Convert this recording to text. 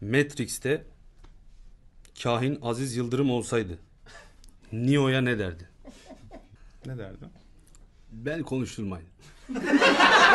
Matrix'te kahin Aziz Yıldırım olsaydı Neo'ya ne derdi? Ne derdi? Ben konuşturmayın.